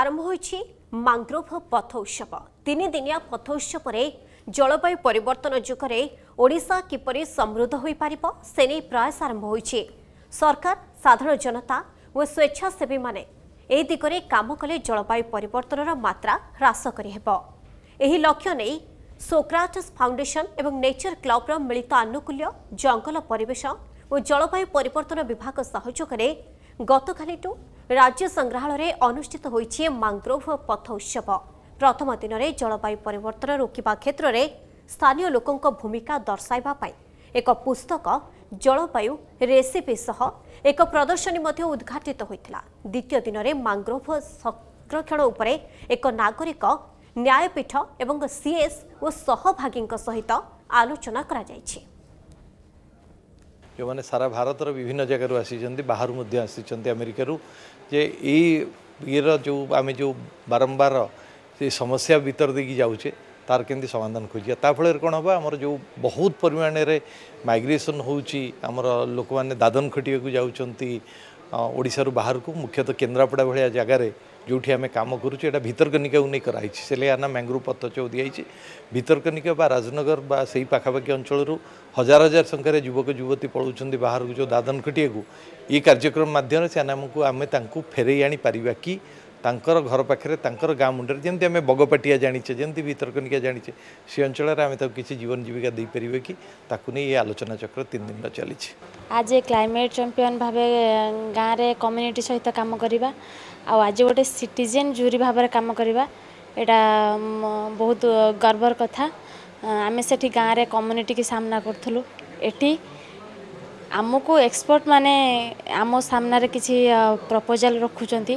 আরম্ভ হয়েছে মাঙ্গ্রোভ পথ উৎসব তিনদিনিয়া পথ উৎসবরে জলবায়ু পরিবর্তন যুগরে ওড়শা কিপর সমৃদ্ধ হয়ে পার সে নিয়ে প্রয়াস আরম্ভ হয়েছে সরকার সাধারণ জনতা ও স্বেচ্ছাসেবী মানে এই দিগরে কাম কলে জলবায়ু পরিবর্তনর মাত্রা হ্রাস করে হব এই লক্ষ্য নেই সোক্রাটস ফাউন্ডেসন এবং নেচর ক্লবর মিলিত আনুকূল্য জঙ্গল পরিবেশ ও জলবায়ু পরিবর্তন বিভাগ সহযোগে গতকালিঠু ରାଜ୍ୟ ସଂଗ୍ରହାଳୟରେ ଅନୁଷ୍ଠିତ ହୋଇଛି ମାଙ୍ଗ୍ରୋଭ ପଥ ଉତ୍ସବ ପ୍ରଥମ ଦିନରେ ଜଳବାୟୁ ପରିବର୍ତ୍ତନ ରୋକିବା କ୍ଷେତ୍ରରେ ସ୍ଥାନୀୟ ଲୋକଙ୍କ ଭୂମିକା ଦର୍ଶାଇବା ପାଇଁ ଏକ ପୁସ୍ତକ ଜଳବାୟୁ ରେସିପି ସହ ଏକ ପ୍ରଦର୍ଶନୀ ମଧ୍ୟ ଉଦ୍ଘାଟିତ ହୋଇଥିଲା ଦ୍ୱିତୀୟ ଦିନରେ ମାଙ୍ଗ୍ରୋଭ ସଂରକ୍ଷଣ ଉପରେ ଏକ ନାଗରିକ ନ୍ୟାୟପୀଠ ଏବଂ ସିଏସ୍ ଓ ସହଭାଗୀଙ୍କ ସହିତ ଆଲୋଚନା କରାଯାଇଛି ଯେଉଁମାନେ ସାରା ଭାରତର ବିଭିନ୍ନ ଜାଗାରୁ ଆସିଛନ୍ତି ବାହାରୁ ମଧ୍ୟ ଆସିଛନ୍ତି ଆମେରିକାରୁ ଯେ ଏଇ ଇଏର ଯେଉଁ ଆମେ ଯେଉଁ ବାରମ୍ବାର ସେ ସମସ୍ୟା ଭିତର ଦେଇକି ଯାଉଛେ ତାର କେମିତି ସମାଧାନ ଖୋଜିବା ତା ଫଳରେ କ'ଣ ହେବ ଆମର ଯେଉଁ ବହୁତ ପରିମାଣରେ ମାଇଗ୍ରେସନ୍ ହେଉଛି ଆମର ଲୋକମାନେ ଦାଦନ ଖଟିବାକୁ ଯାଉଛନ୍ତି ଓଡ଼ିଶାରୁ ବାହାରକୁ ମୁଖ୍ୟତଃ କେନ୍ଦ୍ରାପଡ଼ା ଭଳିଆ ଜାଗାରେ ᱡᱩᱴᱷᱤ আমি কাম কৰো চি এটা ভিতৰ গনিকাও নাই কৰাইছি সেলে আনা মেংগ্ৰুপত চ উদাইছি ভিতৰ গনিকবা ৰাজনগৰ বা সেই পাখা বা কি অঞ্চলৰ হাজাৰ হাজাৰ সংখ্যাৰে যুৱক যুৱতী পঢ়োচந்தி বাহৰৰ যো দাদন কটিয়েক ই কাৰ্যprogramm মাধ্যমৰে ছানামক আমি তাকো फेৰিয়াণি পৰিবা কি ତାଙ୍କର ଘର ପାଖରେ ତାଙ୍କର ଗାଁ ମୁଣ୍ଡରେ ଯେମିତି ଆମେ ବଗପାଟିଆ ଜାଣିଛେ ଯେମିତି ଭିତରକନିକା ଜାଣିଛେ ସେ ଅଞ୍ଚଳରେ ଆମେ ତାକୁ କିଛି ଜୀବନ ଜୀବିକା ଦେଇପାରିବେ କି ତାକୁ ନେଇ ଏ ଆଲୋଚନା ଚକ୍ର ତିନି ଦିନ ଚାଲିଛି ଆଜି କ୍ଲାଇମେଟ୍ ଚମ୍ପିଅନ୍ ଭାବେ ଗାଁରେ କମ୍ୟୁନିଟି ସହିତ କାମ କରିବା ଆଉ ଆଜି ଗୋଟେ ସିଟିଜେନ୍ ଜୁରି ଭାବରେ କାମ କରିବା ଏଇଟା ବହୁତ ଗର୍ବର କଥା ଆମେ ସେଠି ଗାଁରେ କମ୍ୟୁନିଟିକୁ ସାମ୍ନା କରୁଥିଲୁ ଏଠି ଆମକୁ ଏକ୍ସପର୍ଟ ମାନେ ଆମ ସାମ୍ନାରେ କିଛି ପ୍ରପୋଜାଲ୍ ରଖୁଛନ୍ତି